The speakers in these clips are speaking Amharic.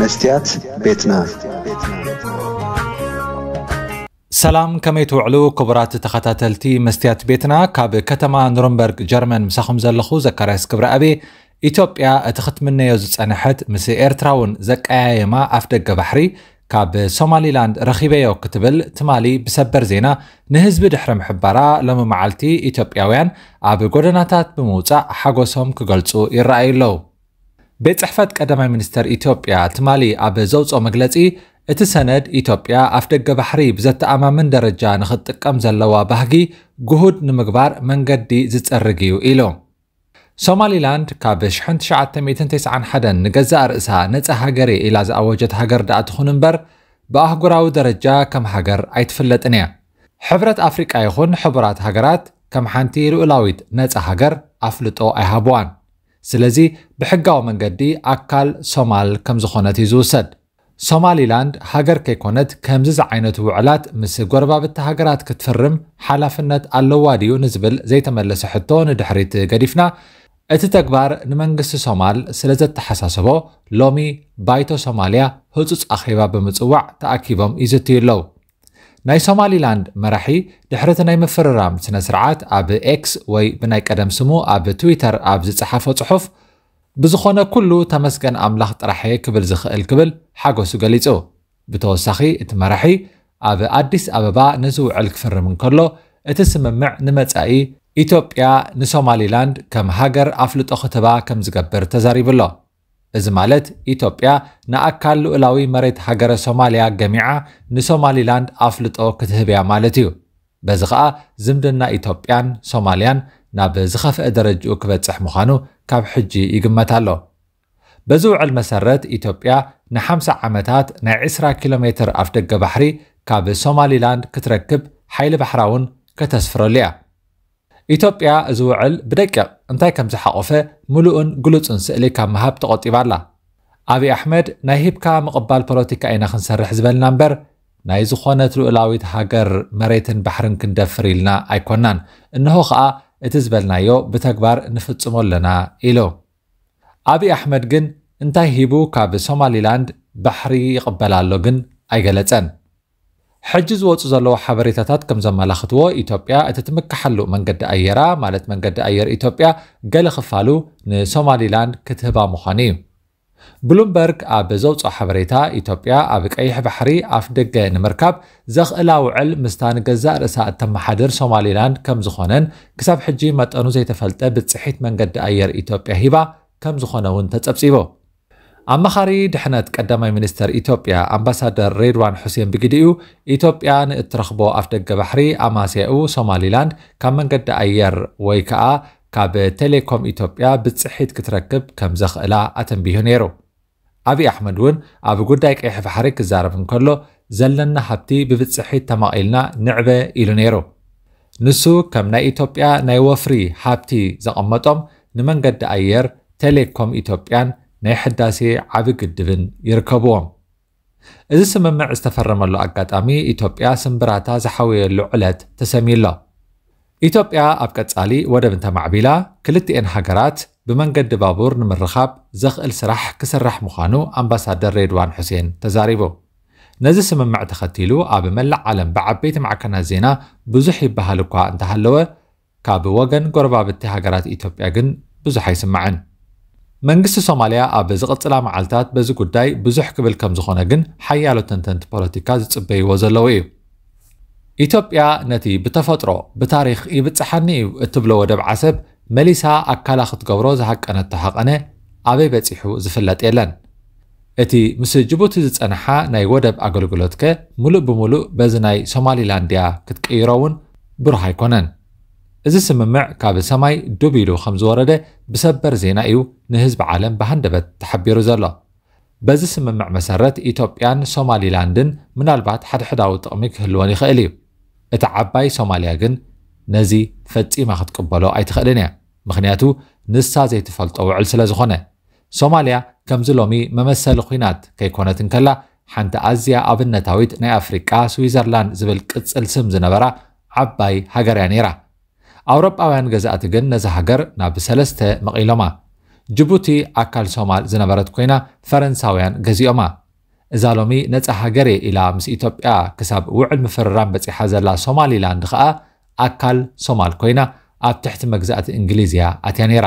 መስትያት ቤትና ሰላም ከመይ ትውዕሉ ክቡራት ተኸታተልቲ መስትያት ቤትና ካብ ከተማ ኑርንበርግ ጀርመን ምሳኹም ዘለኹ ዘካርያስ ክብረ ኣቤ ኢትዮጵያ እቲ ክትምነዮ ዝጸንሐት ምስ ኤርትራ እውን ዘቀያየማ ኣፍ ደገ ባሕሪ ካብ ሶማሊላንድ ረኺበዮ ክትብል ትማሊ ብሰበር ዜና ንህዝቢ ድሕሪ ምሕባራ ሎሚ መዓልቲ ኢትዮጵያውያን ኣብ ጎደናታት ብምውፃእ ሓጎሶም ክገልጹ ይረኣዩ ኣለዉ ቤት ፅሕፈት ቀዳማይ ሚኒስተር ኢትዮጵያ ትማሊ ኣብ ዘውፅኦ መግለፂ እቲ ሰነድ ኢትዮጵያ ኣፍ ደገ ባሕሪ ብዘተኣማምን ደረጃ ንኽትጥቀም ዘለዋ ባህጊ ጉሁድ ንምግባር መንገዲ ዝፀርግ እዩ ኢሉ ሶማሊላንድ ካብ 1991 ንገዛእ ርእሳ ነፃ ሃገሬ ኢላ ዝኣወጀት ሃገር ዳኣ ትኹን እምበር ብኣህጉራዊ ደረጃ ከም ሃገር ኣይትፍለጥን እያ ሕብረት ኣፍሪቃ ይኹን ሕቡራት ሃገራት ከም ሓንቲ ልኡላዊት ነፃ ሃገር ኣፍልጦ ኣይሃብዋን ስለዚ ብሕጋዊ መንገዲ ኣካል ሶማል ከም ዝኾነት እዩ ዝውሰድ ሶማሊላንድ ሃገር ከይኮነት ከምዚ ዝዓይነቱ ውዕላት ምስ ጎረባብቲ ሃገራት ክትፍርም ሓላፍነት ኣለዋ ድዩ ንዝብል ዘይተመለሰ ሕቶ ንድሕሪት ገዲፍና እቲ ተግባር ንመንግስቲ ሶማል ስለ ዘተሓሳስቦ ሎሚ ባይቶ ሶማልያ ህፁፅ ኣኼባ ብምፅዋዕ ተኣኪቦም ይዝትዩ ኣለው ናይ ሶማሊላንድ መራሒ ድሕሪ እቲ ናይ ምፍርራም ስነ ስርዓት ኣብ ኤክስ ወይ ብናይ ቀደም ስሙ ኣብ ትዊተር ኣብ ዝፀሓፈ ጽሑፍ ብዝኾነ ኩሉ ተመስገን ኣምላኽ ጥራሐ ክብል ዝኽእል ክብል ሓጎሱ ገሊጹ ብተወሳኺ እቲ መራሒ ኣብ ኣዲስ ኣበባ ንዝውዕል ክፍርም እንከሎ እቲ ስምምዕ ንመጻኢ ኢትዮጵያ ንሶማሊላንድ ከም ሃገር ኣፍልጦ ክትባ ከም ዝገብር ተዛሪብሎ እዚ ማለት ኢትዮጵያ ንኣካል ልዑላዊ መሬት ሃገረ ሶማልያ ገሚዓ ንሶማሊላንድ ኣፍልጦ ክትህብያ ማለት እዩ በዚ ከዓ ዝምድና ኢትዮጵያን ሶማልያን ናብ ዝኸፍአ ደረጅኡ ክበፅሕ ምዃኑ ካብ ሕጂ ይግመት ኣሎ በዚ ውዕል መሰረት ኢትዮጵያ ን50 ዓመታት ናይ 20 ኪሎ ሜትር ኣፍ ደገ ባሕሪ ካብ ሶማሊላንድ ክትረክብ ሓይሊ ባሕራውን ከተስፍረሉ እያ ኢትዮጵያ ዝውዕል ብደቂቕ እንታይ ከም ዝሓቆፈ ምሉእን ግሉፅን ስእሊ ካብ መሃብ ተቆጢባ ኣላ ኣብዪ ኣሕመድ ናይ ሂብካ ምቕባል ፖለቲካ ኢና ክንሰርሕ ዝበልና እምበር ናይ ዝኾነት ልኡላዊት ሃገር መሬትን ባሕርን ክንደፍር ኢልና ኣይኮናን እንሆ ከዓ እቲ ዝበልናዮ ብተግባር ንፍፅሞ ኣለና ኢሉ ኣብዪ ኣሕመድ ግን እንታይ ሂቡ ካብ ሶማሊላንድ ባሕሪ ይቕበላሎ ግን ኣይገለፀን ሕጂ ዝወፁ ዘለዎ ሓበሬታታት ከም ዘመላኽትዎ ኢትዮጵያ እቲ ትምካሓሉ መንገዲ ኣየራ ማለት መንገዲ ኣየር ኢትዮጵያ ገለ ክፋሉ ንሶማሊላንድ ክትህባ ምዃኑ እዩ ብሉምበርግ ኣብ ዘውፅኦ ሓበሬታ ኢትዮጵያ ኣብ ቀይሕ ባሕሪ ኣፍ ደገ ንምርካብ ዘኽእላ ውዕል ምስታ ንገዛእ ርእሳ እተመሓድር ሶማሊላንድ ከም ዝኾነን ክሳብ ሕጂ መጠኑ ዘይተፈልጠ ብፅሒት መንገዲ ኣየር ኢትዮጵያ ሂባ ከም ዝኾነ እውን ተፀብፂቦ ኣመኻሪ ድሕነት ቀዳማይ ሚኒስተር ኢትዮጵያ ኣምባሳደር ሬድዋን ሑሴን እዩ ኢትዮጵያ ንእትረኽቦ ደገ ባሕሪ ኣማስኡ ሶማሊላንድ ካብ መንገዲ ኣየር ወይ ከዓ ካብ ቴሌኮም ኢትዮጵያ ብፅሒት ክትረክብ ከም ዘኽእላ ኣተንቢሁ ነይሩ ኣብዪ ኣሕመድ እውን ኣብ ጉዳይ ቀይሕ ባሕሪ ክዛረብ እንከሎ ዘለና ሃብቲ ብብፅሒት ተማቒልና ንዕበ ኢሉ ነይሩ ንሱ ከም ናይ ኢትዮጵያ ናይ ወፍሪ ሃብቲ ዘቐመጦም ንመንገዲ ኣየር ቴሌኮም ኢትዮጵያን ናይ ሕዳሴ ዓብ ግድብን ይርከብዎም እዚ ስምምዕ ዝተፈረመሉ ኣጋጣሚ ኢትዮጵያ ስምብራታ ዝሓወየሉ ዕለት ተሰሚዩሎ ኢትዮጵያ ኣብ ቀጻሊ ወደብ እንተማዕቢላ ክልቲኤን ሃገራት ብመንገዲ ባቡር ንምርኻብ ዘኽእል ስራሕ ክስራሕ ምዃኑ ኣምባሳደር ሬድዋን ሑሴን ተዛሪቡ ነዚ ስምምዕ ተኸቲሉ ኣብ መላእ ዓለም ብዓበይቲ ማዕከናት ዜና ብዙሕ ይበሃል እኳ እንተሃለወ ካብ ወገን ጎረባብቲ ሃገራት ኢትዮጵያ ግን ብዙሕ ኣይስማዕን መንግስቲ ሶማልያ ኣብ ዝቕፅላ መዓልትታት በዚ ጉዳይ ብዙሕ ክብል ከም ዝኾነ ግን ሓያሎ ተንተንቲ ፖለቲካ ዝፅበይዎ ዘለዎ እዩ ኢትዮጵያ ነቲ ብተፈጥሮ ብታሪክ ይብፅሓኒ እዩ እትብሎ ወደብ ዓሰብ መሊሳ ኣካላ ክትገብሮ ዝሃቀነት ተሓቐነ ኣበይ በፂሑ ዝፍለጥ የለን እቲ ምስ ጅቡቲ ዝፀንሓ ናይ ወደብ ኣገልግሎት ከ ሙሉእ ብምሉእ በዚ ናይ ሶማሊላንድያ ክትቀይሮ እውን ብሩህ ኣይኮነን እዚ ስምምዕ ካብ ሰማይ ዱብ ኢሉ ከም ዝወረደ ብሰበር ዜና እዩ ንህዝቢ ዓለም ብሃንደበት ተሓቢሩ ዘሎ በዚ ስምምዕ መሰረት ኢትዮጵያን ሶማሊላንድን ምናልባት ሓድሕዳዊ ጥቕሚ ክህልዎን ይኽእል እዩ እቲ ዓባይ ሶማልያ ግን ነዚ ፈጺማ ክትቅበሎ ኣይትኽእልን እያ ምክንያቱ ንሳ ዘይትፈልጦ ውዕል ስለ ዝኾነ ሶማልያ ከምዚ ሎሚ መመሰሊ ኩናት ከይኮነት እንከላ ሓንቲ ኣዝያ ኣብነታዊት ናይ ኣፍሪቃ ስዊዘርላንድ ዝብል ቅጽል ስም ዝነበራ ዓባይ ሃገር እያ ነይራ ኣውሮጳውያን ገዛእቲ ግን ነዚ ሃገር ናብ ሰለስተ መቒሎማ ጅቡቲ ኣካል ሶማል ዝነበረት ኮይና ፈረንሳውያን ገዚኦማ እዛ ሎሚ ነፃ ሃገር ኢላ ምስ ኢትዮጵያ ክሳብ ውዕል ምፍርራን በፂሓ ዘላ ሶማሊላንድ ከዓ ኣካል ሶማል ኮይና ኣብ ትሕቲ መግዛእቲ እንግሊዝ ኣትያ ነይራ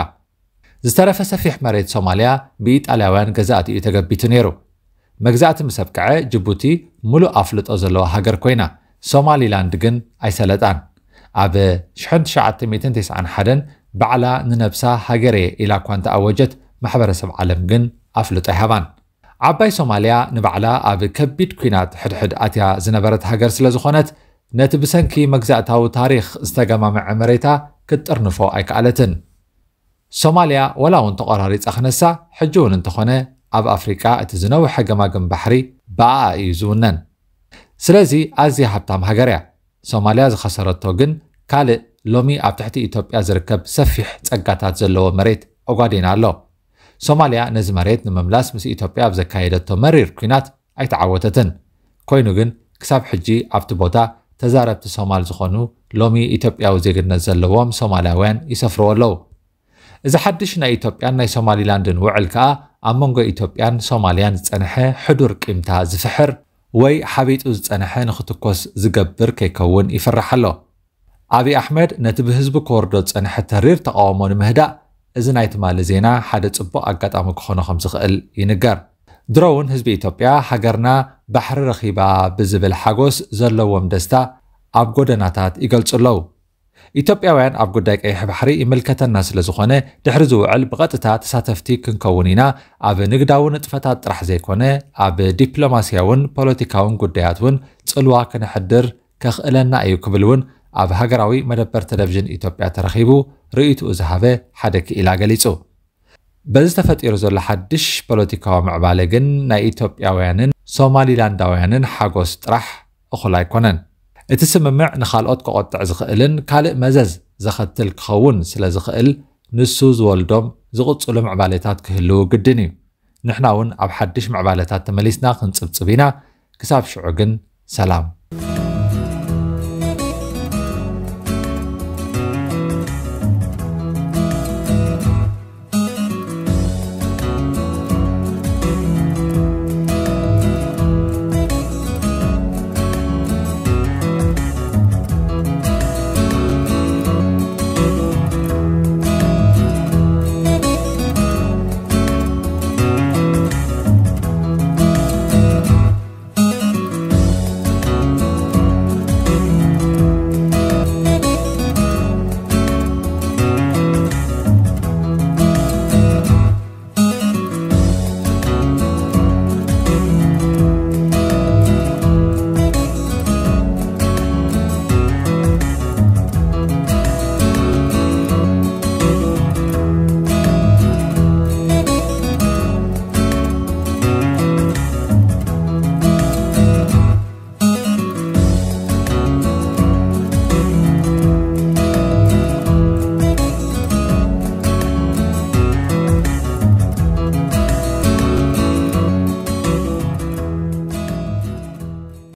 ዝተረፈ ሰፊሕ መሬት ሶማልያ ብኢጣልያውያን ገዛእቲ እዩ ተገቢቱ ነይሩ መግዛእቲ ምስ ጅቡቲ ሙሉእ ኣፍልጦ ዘለዎ ሃገር ኮይና ሶማሊላንድ ግን ኣይሰለጣን ኣብ 1991 ባዕላ ንነብሳ ሃገሬ ኢላ እኳ እንተኣወጀት ማሕበረሰብ ዓለም ግን ኣፍልጦ ይሃባን ዓባይ ሶማልያ ንባዕላ ኣብ ከቢድ ኩናት ሕድሕድ ኣትያ ዝነበረት ሃገር ስለ ዝኾነት ነቲ ብሰንኪ መግዛእታዊ ታሪክ ዝተገማምዐ መሬታ ክትጥርንፎ ኣይከኣለትን ሶማልያ ወላ እውን ተቆራሪፃ ክነሳ ሕጂ እውን እንተኾነ ኣብ ኣፍሪቃ እቲ ዝነውሐ ገማግም ባሕሪ ብኣኣ እዩ ዝውነን ስለዚ ኣዝያ ሃብታም ሃገር እያ ሶማልያ ዝኸሰረቶ ግን ካልእ ሎሚ ኣብ ትሕቲ ኢትዮጵያ ዝርከብ ሰፊሕ ጸጋታት ዘለዎ መሬት ኣጓዲና ኣሎ ሶማልያ ነዚ መሬት ንምምላስ ምስ ኢትዮጵያ ኣብ ዘካየደቶ መሪር ኩናት ኣይተዓወተትን ኮይኑ ግን ክሳብ ሕጂ ኣብቲ ቦታ ተዛረብቲ ሶማል ዝኾኑ ሎሚ ኢትዮጵያዊ ዜግነት ዘለዎም ሶማልያውያን ይሰፍርዎ ኣለዉ እዚ ሓድሽ ናይ ኢትዮጵያን ናይ ሶማሊላንድን ውዕል ከኣ ኣብ መንጎ ኢትዮጵያን ሶማልያን ዝፀንሐ ሕዱር ቂምታ ዝፍሕር ወይ ሓቢጡ ዝጸንሐ ንኽትኮስ ዝገብር ከይከውን ይፍራሕ ኣሎ ኣብዪ ኣሕመድ ነቲ ብህዝቢ ክወርዶ ዝጸንሐ ተሪር ተቃውሞ ንምህዳእ እዚ ናይ ትማሊ ዜና ሓደ ጽቡቕ ኣጋጣሚ ክኾነ ከም ዝኽእል ይንገር ድሮ እውን ህዝቢ ኢትዮጵያ ሃገርና ባሕሪ ረኺባ ብዝብል ሓጎስ ዘለዎም ደስታ ኣብ ጎደናታት ይገልጹ ኣለዉ ኢትዮጵያውያን ኣብ ጉዳይ ቀይሕ ባሕሪ ይምልከተና ስለ ዝኾነ ድሕሪ ዝውዕል ብቐጥታ ተሳተፍቲ ክንከውን ኢና ኣብ ንግዳዊ ንጥፈታት ጥራሕ ዘይኮነ ኣብ ዲፕሎማስያውን ፖለቲካውን ጉዳያት እውን ፅልዋ ክንሕድር ከኽእለና እዩ ክብል እውን ኣብ ሃገራዊ መደበር ቴሌቭዥን ኢትዮጵያ ተረኺቡ ርእይትኡ ዝሃበ ሓደ ክኢላ ገሊጹ በዚ ተፈጢሩ ዘሎ ሓድሽ ፖለቲካዊ ምዕባለ ግን ናይ ኢትዮጵያውያንን ሶማሊላንዳውያንን ሓጎስ ጥራሕ እኹል ኣይኮነን እቲ ስምምዕ ንኻልኦት ክቆጥዕ ዝኽእልን ካልእ መዘዝ ዘኸትል ክኸውን ስለ ዝኽእል ንሱ ዝወልዶም ዝቕፅሉ ምዕባሌታት ክህልው ግድን እዩ ንሕና እውን ኣብ ሓድሽ ምዕባለታት ተመሊስና ክንፅብፅብ ኢና ክሳብ ሽዑ ግን ሰላም